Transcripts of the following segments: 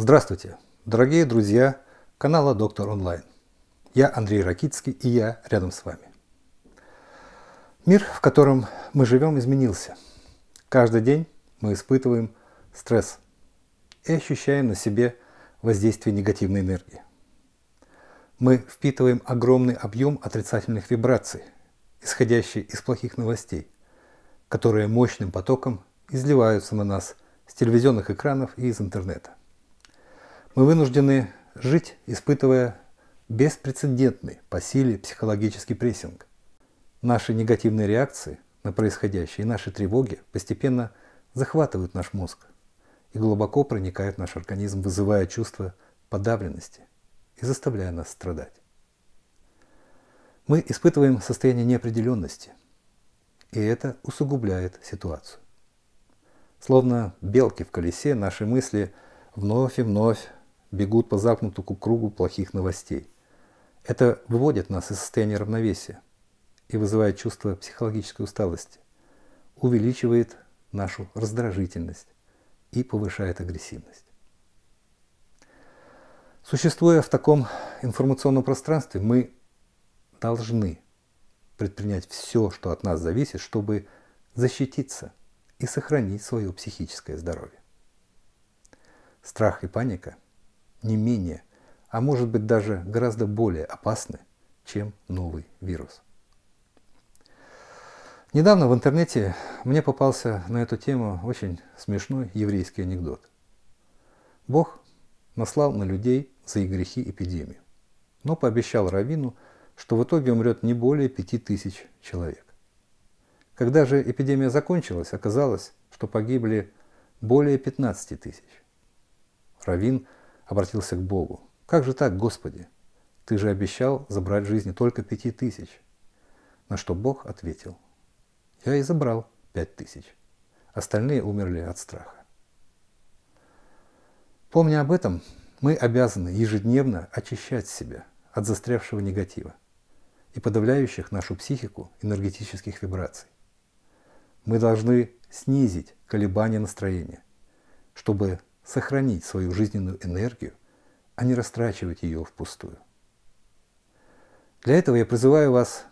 Здравствуйте, дорогие друзья канала Доктор Онлайн. Я Андрей Ракицкий и я рядом с вами. Мир, в котором мы живем, изменился. Каждый день мы испытываем стресс и ощущаем на себе воздействие негативной энергии. Мы впитываем огромный объем отрицательных вибраций, исходящие из плохих новостей, которые мощным потоком изливаются на нас с телевизионных экранов и из интернета. Мы вынуждены жить, испытывая беспрецедентный по силе психологический прессинг. Наши негативные реакции на происходящее и наши тревоги постепенно захватывают наш мозг и глубоко проникают в наш организм, вызывая чувство подавленности и заставляя нас страдать. Мы испытываем состояние неопределенности, и это усугубляет ситуацию. Словно белки в колесе наши мысли вновь и вновь бегут по загнутому кругу плохих новостей. Это выводит нас из состояния равновесия и вызывает чувство психологической усталости, увеличивает нашу раздражительность и повышает агрессивность. Существуя в таком информационном пространстве, мы должны предпринять все, что от нас зависит, чтобы защититься и сохранить свое психическое здоровье. Страх и паника – не менее, а может быть даже гораздо более опасны, чем новый вирус. Недавно в интернете мне попался на эту тему очень смешной еврейский анекдот. Бог наслал на людей за их грехи эпидемию, но пообещал Равину, что в итоге умрет не более пяти тысяч человек. Когда же эпидемия закончилась, оказалось, что погибли более 15 тысяч. Равин – обратился к Богу. «Как же так, Господи? Ты же обещал забрать жизни только пяти тысяч». На что Бог ответил. «Я и забрал пять тысяч. Остальные умерли от страха». Помня об этом, мы обязаны ежедневно очищать себя от застрявшего негатива и подавляющих нашу психику энергетических вибраций. Мы должны снизить колебания настроения, чтобы сохранить свою жизненную энергию, а не растрачивать ее впустую. Для этого я призываю вас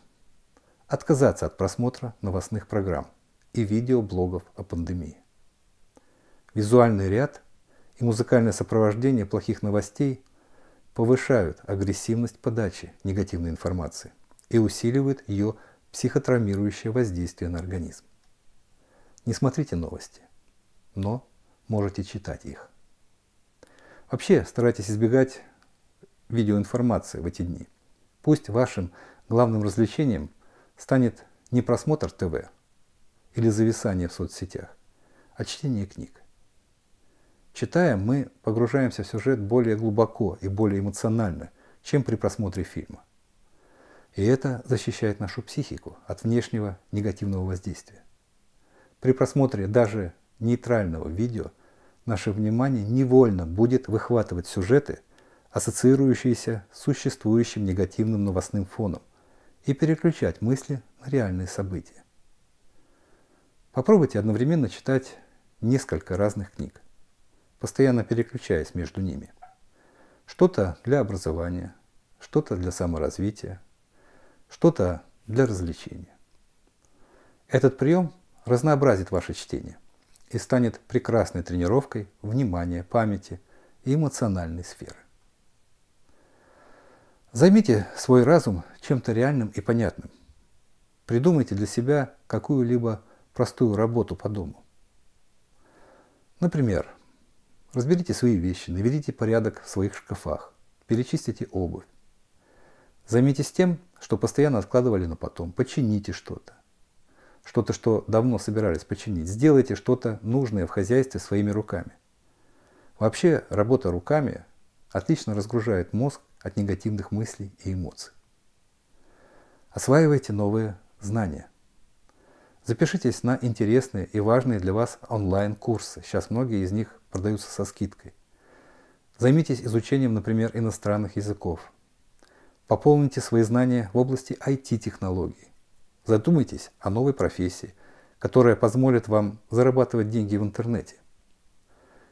отказаться от просмотра новостных программ и видеоблогов о пандемии. Визуальный ряд и музыкальное сопровождение плохих новостей повышают агрессивность подачи негативной информации и усиливают ее психотравмирующее воздействие на организм. Не смотрите новости, но можете читать их. Вообще старайтесь избегать видеоинформации в эти дни. Пусть вашим главным развлечением станет не просмотр ТВ или зависание в соцсетях, а чтение книг. Читая, мы погружаемся в сюжет более глубоко и более эмоционально, чем при просмотре фильма. И это защищает нашу психику от внешнего негативного воздействия. При просмотре даже нейтрального видео наше внимание невольно будет выхватывать сюжеты, ассоциирующиеся с существующим негативным новостным фоном, и переключать мысли на реальные события. Попробуйте одновременно читать несколько разных книг, постоянно переключаясь между ними. Что-то для образования, что-то для саморазвития, что-то для развлечения. Этот прием разнообразит ваше чтение и станет прекрасной тренировкой внимания, памяти и эмоциональной сферы. Займите свой разум чем-то реальным и понятным. Придумайте для себя какую-либо простую работу по дому. Например, разберите свои вещи, наведите порядок в своих шкафах, перечистите обувь. Займитесь тем, что постоянно откладывали на потом, почините что-то, что-то, что давно собирались починить. Сделайте что-то нужное в хозяйстве своими руками. Вообще, работа руками отлично разгружает мозг от негативных мыслей и эмоций. Осваивайте новые знания. Запишитесь на интересные и важные для вас онлайн-курсы. Сейчас многие из них продаются со скидкой. Займитесь изучением, например, иностранных языков. Пополните свои знания в области IT-технологий. Задумайтесь о новой профессии, которая позволит вам зарабатывать деньги в интернете.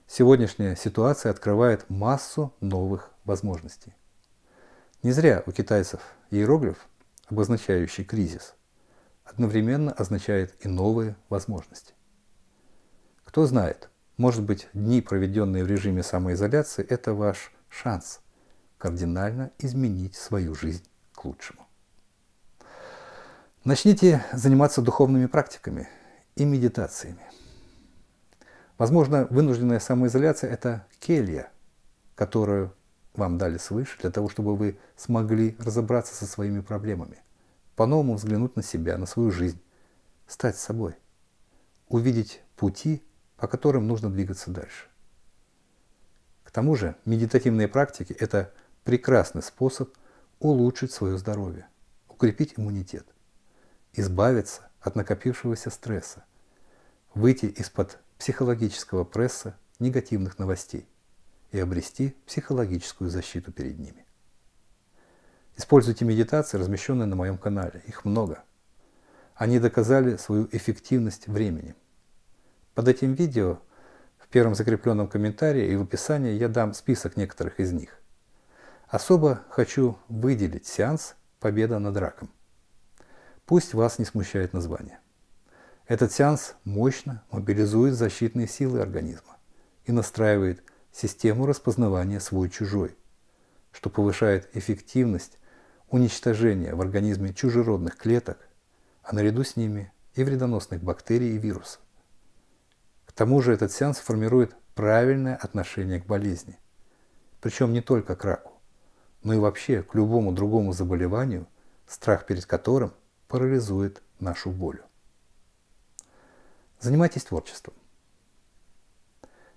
Сегодняшняя ситуация открывает массу новых возможностей. Не зря у китайцев иероглиф, обозначающий кризис, одновременно означает и новые возможности. Кто знает, может быть, дни, проведенные в режиме самоизоляции, это ваш шанс кардинально изменить свою жизнь к лучшему. Начните заниматься духовными практиками и медитациями. Возможно, вынужденная самоизоляция – это келья, которую вам дали свыше для того, чтобы вы смогли разобраться со своими проблемами, по-новому взглянуть на себя, на свою жизнь, стать собой, увидеть пути, по которым нужно двигаться дальше. К тому же медитативные практики – это прекрасный способ улучшить свое здоровье, укрепить иммунитет избавиться от накопившегося стресса, выйти из-под психологического пресса негативных новостей и обрести психологическую защиту перед ними. Используйте медитации, размещенные на моем канале. Их много. Они доказали свою эффективность временем. Под этим видео в первом закрепленном комментарии и в описании я дам список некоторых из них. Особо хочу выделить сеанс «Победа над раком». Пусть вас не смущает название. Этот сеанс мощно мобилизует защитные силы организма и настраивает систему распознавания свой-чужой, что повышает эффективность уничтожения в организме чужеродных клеток, а наряду с ними и вредоносных бактерий и вирусов. К тому же этот сеанс формирует правильное отношение к болезни, причем не только к раку, но и вообще к любому другому заболеванию, страх перед которым – парализует нашу волю. Занимайтесь творчеством.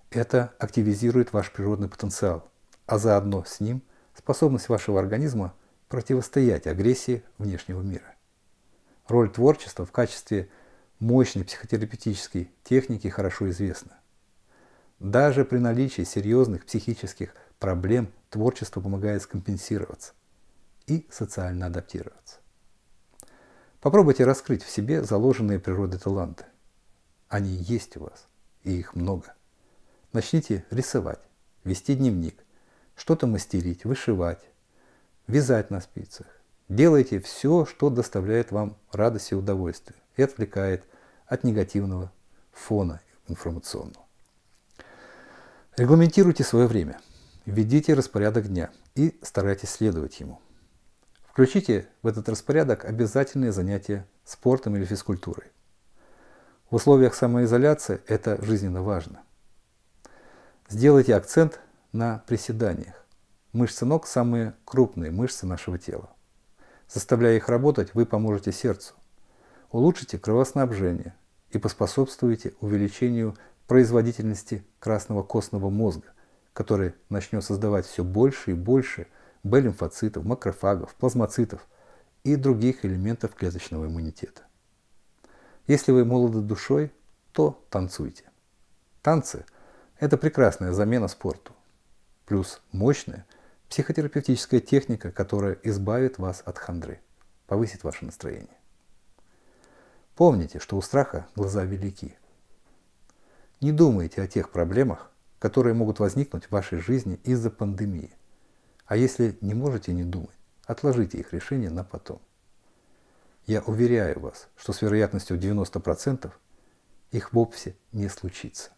Это активизирует ваш природный потенциал, а заодно с ним способность вашего организма противостоять агрессии внешнего мира. Роль творчества в качестве мощной психотерапевтической техники хорошо известна. Даже при наличии серьезных психических проблем творчество помогает скомпенсироваться и социально адаптироваться. Попробуйте раскрыть в себе заложенные природой таланты. Они есть у вас, и их много. Начните рисовать, вести дневник, что-то мастерить, вышивать, вязать на спицах. Делайте все, что доставляет вам радость и удовольствие и отвлекает от негативного фона информационного. Регламентируйте свое время, введите распорядок дня и старайтесь следовать ему – Включите в этот распорядок обязательные занятия спортом или физкультурой. В условиях самоизоляции это жизненно важно. Сделайте акцент на приседаниях. Мышцы ног – самые крупные мышцы нашего тела. Заставляя их работать, вы поможете сердцу. Улучшите кровоснабжение и поспособствуете увеличению производительности красного костного мозга, который начнет создавать все больше и больше Б-лимфоцитов, макрофагов, плазмоцитов и других элементов клеточного иммунитета. Если вы молоды душой, то танцуйте. Танцы – это прекрасная замена спорту. Плюс мощная психотерапевтическая техника, которая избавит вас от хандры, повысит ваше настроение. Помните, что у страха глаза велики. Не думайте о тех проблемах, которые могут возникнуть в вашей жизни из-за пандемии – а если не можете не думать, отложите их решение на потом. Я уверяю вас, что с вероятностью 90% их вовсе не случится.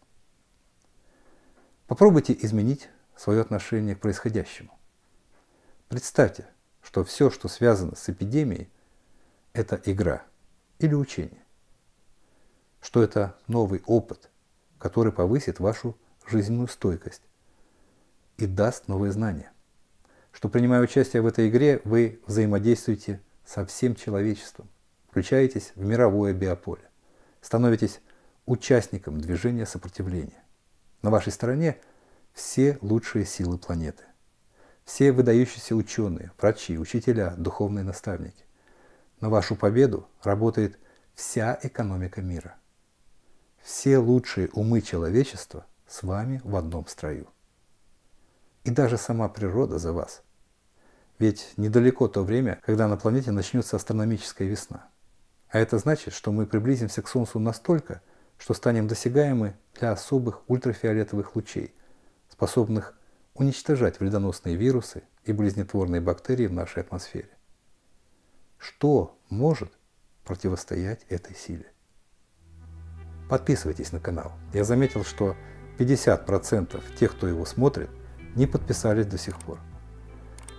Попробуйте изменить свое отношение к происходящему. Представьте, что все, что связано с эпидемией, это игра или учение. Что это новый опыт, который повысит вашу жизненную стойкость и даст новые знания – что принимая участие в этой игре, вы взаимодействуете со всем человечеством, включаетесь в мировое биополе, становитесь участником движения сопротивления. На вашей стороне все лучшие силы планеты, все выдающиеся ученые, врачи, учителя, духовные наставники. На вашу победу работает вся экономика мира. Все лучшие умы человечества с вами в одном строю и даже сама природа за вас. Ведь недалеко то время, когда на планете начнется астрономическая весна. А это значит, что мы приблизимся к Солнцу настолько, что станем досягаемы для особых ультрафиолетовых лучей, способных уничтожать вредоносные вирусы и болезнетворные бактерии в нашей атмосфере. Что может противостоять этой силе? Подписывайтесь на канал. Я заметил, что 50% тех, кто его смотрит, не подписались до сих пор.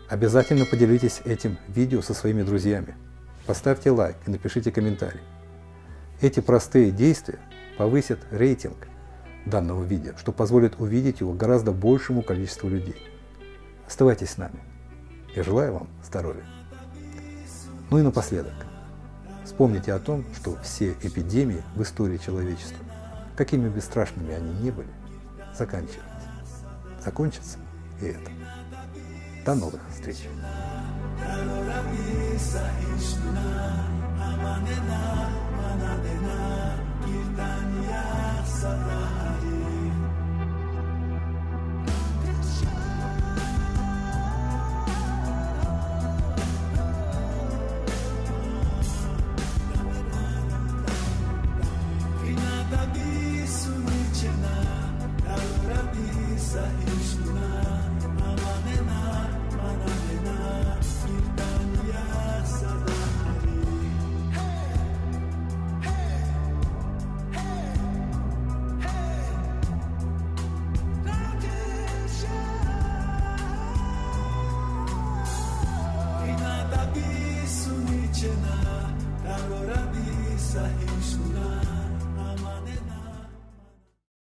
Обязательно поделитесь этим видео со своими друзьями. Поставьте лайк и напишите комментарий. Эти простые действия повысят рейтинг данного видео, что позволит увидеть его гораздо большему количеству людей. Оставайтесь с нами. Я желаю вам здоровья. Ну и напоследок. Вспомните о том, что все эпидемии в истории человечества, какими бы страшными они ни были, заканчиваются закончится и это. До новых встреч! Amanena, manadena, kirtania, sabah.